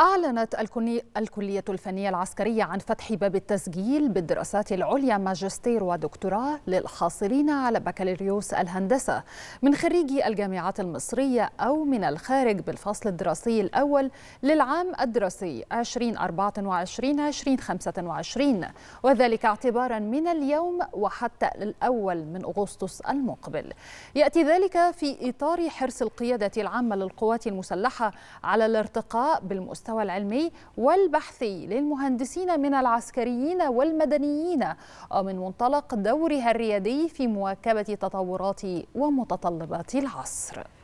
أعلنت الكلية الفنية العسكرية عن فتح باب التسجيل بالدراسات العليا ماجستير ودكتوراه للحاصلين على بكالوريوس الهندسة من خريجي الجامعات المصرية أو من الخارج بالفصل الدراسي الأول للعام الدراسي 2024-2025 وذلك اعتبارا من اليوم وحتى الأول من أغسطس المقبل يأتي ذلك في إطار حرص القيادة العامة للقوات المسلحة على الارتقاء بالمستوى المستوى العلمي والبحثي للمهندسين من العسكريين والمدنيين من منطلق دورها الريادي في مواكبة تطورات ومتطلبات العصر